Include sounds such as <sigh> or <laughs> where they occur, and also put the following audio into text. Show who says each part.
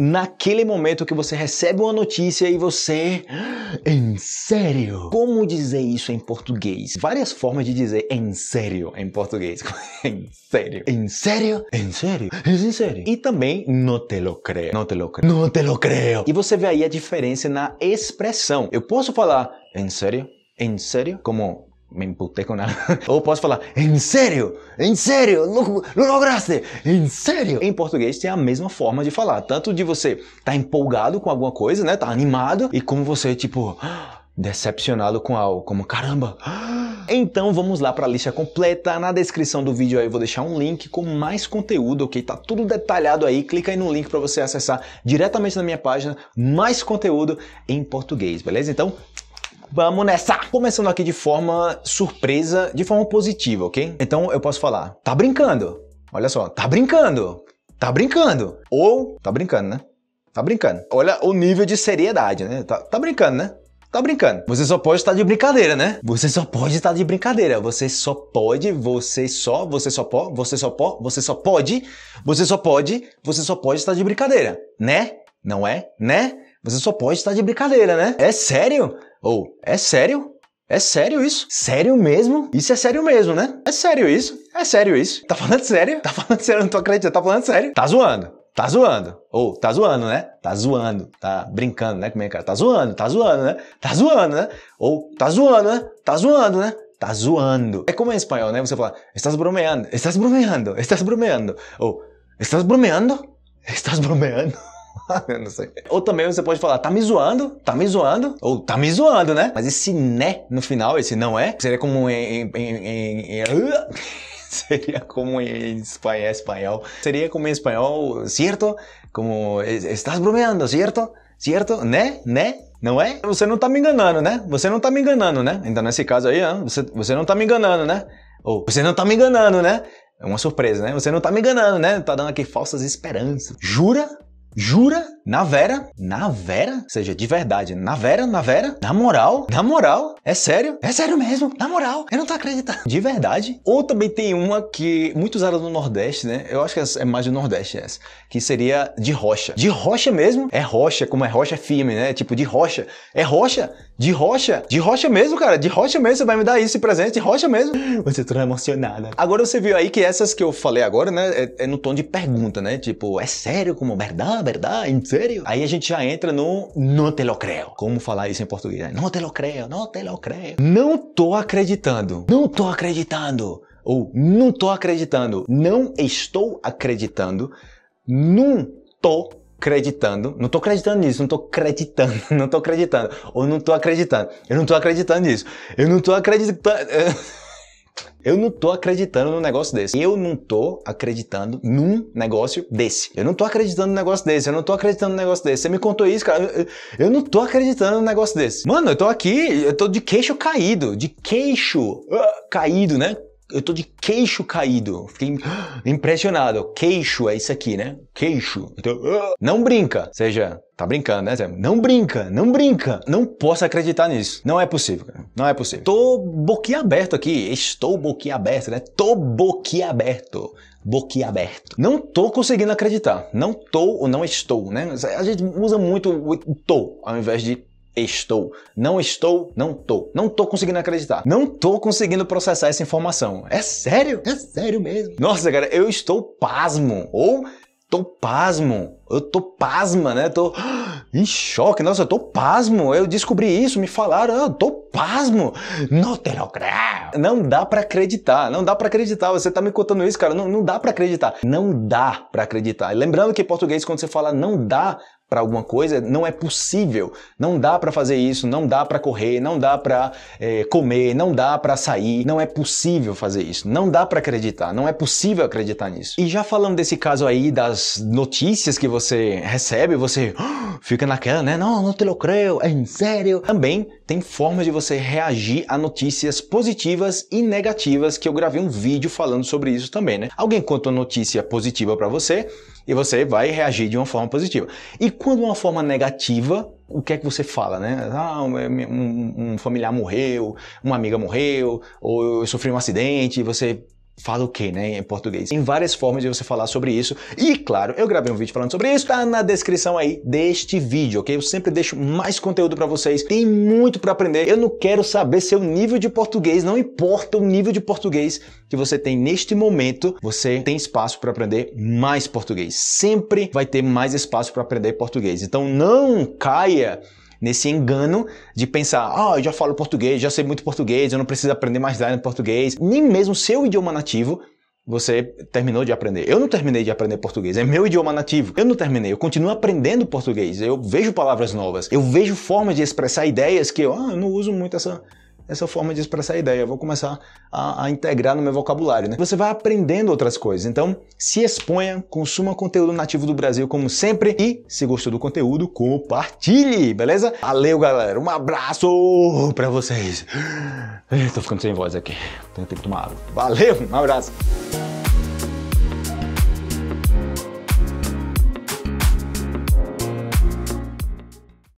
Speaker 1: naquele momento que você recebe uma notícia e você. Ah, em sério? Como dizer isso em português? Várias formas de dizer em sério em português. <laughs> em sério. Em sério? Em sério? Em sério? E também não te lo creio. Não te lo creio. Não te lo creio. E você vê aí a diferença na expressão. Eu posso falar em sério? Em sério? Como me emputé con algo. <laughs> Ou posso falar, em sério, em sério, não, lograste, em sério. Em português tem a mesma forma de falar, tanto de você tá empolgado com alguma coisa, né, tá animado, e como você, tipo, <gasps> decepcionado com algo, como caramba. <gasps> Então vamos lá para a lista completa. Na descrição do vídeo aí eu vou deixar um link com mais conteúdo, ok? Tá tudo detalhado aí. Clica aí no link para você acessar diretamente na minha página mais conteúdo em português, beleza? Então Vamos nessa! Começando aqui de forma surpresa, de forma positiva, ok? Então eu posso falar, tá brincando. Olha só, tá brincando. Tá brincando. Ou, tá brincando, né? Tá brincando. Olha o nível de seriedade, né? Tá, tá brincando, né? Tá brincando. Você só pode estar tá de brincadeira, né? Você só pode estar tá de brincadeira. Você só pode, você só, você só pode, você só pode, você só pode, você só pode, você só pode estar de brincadeira, né? Não é? Né? Você só pode estar tá de brincadeira, né? É sério? Ou, é sério? É sério isso? Sério mesmo? Isso é sério mesmo, né? É sério isso? É sério isso? Tá falando sério? Tá falando sério, eu não tô acreditando. Tá falando sério? Tá zoando. Tá zoando. Ou, oh, tá zoando, né? Tá zoando. Tá brincando, né? Como é que é? Tá zoando, tá zoando, né? Tá zoando, né? Ou, tá zoando, né? Tá zoando, né? Tá zoando. É como em espanhol, né? Você fala, estás bromeando, estás bromeando, estás bromeando. Ou, estás bromeando? Estás bromeando? <laughs> não sei. Ou também você pode falar, tá me zoando, tá me zoando, ou tá me zoando, né? Mas esse né no final, esse não é, seria como em... em, em, em... <laughs> seria como em espanhol, seria como em espanhol, certo? Como, estás bromeando, certo? Certo? Né? Né? Não é? Você não tá me enganando, né? Você não tá me enganando, né? Então, nesse caso aí, ah, você, você não tá me enganando, né? Ou, você não tá me enganando, né? É uma surpresa, né? Você não tá me enganando, né? Tá dando aqui falsas esperanças. Jura? Jura? Na vera? Na vera? Ou seja, de verdade. Na vera? Na vera? Na moral? Na moral? É sério? É sério mesmo? Na moral? Eu não tô acreditando. De verdade? Ou também tem uma que muito usada no Nordeste, né? Eu acho que é mais do Nordeste essa. Que seria de rocha. De rocha mesmo? É rocha, como é rocha firme, né? Tipo, de rocha. É rocha? De rocha? De rocha mesmo, cara. De rocha mesmo. Você vai me dar esse presente de rocha mesmo. Você tá emocionada. Agora você viu aí que essas que eu falei agora, né? É, é no tom de pergunta, né? Tipo, é sério como verdade? verdade? Em sério? Aí a gente já entra no não te lo creo. Como falar isso em português? Né? Não te lo creo, não te lo creo. Não tô acreditando. Não tô acreditando. Ou não tô acreditando. Não estou acreditando. Não tô acreditando, não tô acreditando nisso, não tô acreditando, <laughs> não tô acreditando, ou não tô acreditando, eu não tô acreditando nisso, eu não tô acreditando. <laughs> Eu não tô acreditando num negócio desse. Eu não tô acreditando num negócio desse. Eu não tô acreditando num negócio desse. Eu não tô acreditando num negócio desse. Você me contou isso, cara. Eu, não tô acreditando num negócio desse. Mano, eu tô aqui, eu tô de queixo caído. De queixo ah, caído, né? Eu tô de queixo caído. Fiquei impressionado. Queixo é isso aqui, né? Queixo. Então, não brinca. Ou seja, tá brincando, né? Não brinca, não brinca. Não posso acreditar nisso. Não é possível, cara. Não é possível. Tô boquiaberto aqui. Estou boquiaberto, né? Tô boquiaberto. Boquiaberto. Não tô conseguindo acreditar. Não tô ou não estou, né? A gente usa muito o tô ao invés de estou. Não estou, não tô. Não tô conseguindo acreditar. Não tô conseguindo processar essa informação. É sério? É sério mesmo. Nossa, cara, eu estou pasmo. Ou tô pasmo. Eu tô pasma, né? Tô em choque, nossa, eu tô pasmo, eu descobri isso, me falaram, ah, eu tô pasmo, não te lo creo. Não dá para acreditar, não dá para acreditar, você tá me contando isso, cara, não, não dá para acreditar, não dá para acreditar. Lembrando que em português, quando você fala não dá para alguma coisa, não é possível. Não dá para fazer isso, não dá para correr, não dá para é, comer, não dá para sair, não é possível fazer isso, não dá para acreditar, não é possível acreditar nisso. E já falando desse caso aí das notícias que você recebe, você ah, fica naquela, né? Não, não te lo creio, é em sério. Também tem formas de você reagir a notícias positivas e negativas que eu gravei um vídeo falando sobre isso também, né? Alguém conta uma notícia positiva para você, e você vai reagir de uma forma positiva. E quando uma forma negativa, o que é que você fala, né? Ah, um, um familiar morreu, uma amiga morreu, ou eu sofri um acidente, você fala o que, né, em português. Tem várias formas de você falar sobre isso. E, claro, eu gravei um vídeo falando sobre isso, tá na descrição aí deste vídeo, ok? Eu sempre deixo mais conteúdo para vocês. Tem muito para aprender. Eu não quero saber seu nível de português, não importa o nível de português que você tem neste momento, você tem espaço para aprender mais português. Sempre vai ter mais espaço para aprender português. Então não caia nesse engano de pensar, ah, oh, eu já falo português, já sei muito português, eu não preciso aprender mais nada em português. Nem mesmo seu idioma nativo você terminou de aprender. Eu não terminei de aprender português, é meu idioma nativo. Eu não terminei, eu continuo aprendendo português. Eu vejo palavras novas, eu vejo formas de expressar ideias que eu, ah, eu não uso muito essa essa forma de expressar a ideia, vou começar a, a integrar no meu vocabulário. Né? Você vai aprendendo outras coisas, então se exponha, consuma conteúdo nativo do Brasil como sempre e, se gostou do conteúdo, compartilhe, beleza? Valeu, galera, um abraço para vocês. Eu tô ficando sem voz aqui, tenho que tomar água. Valeu, um abraço.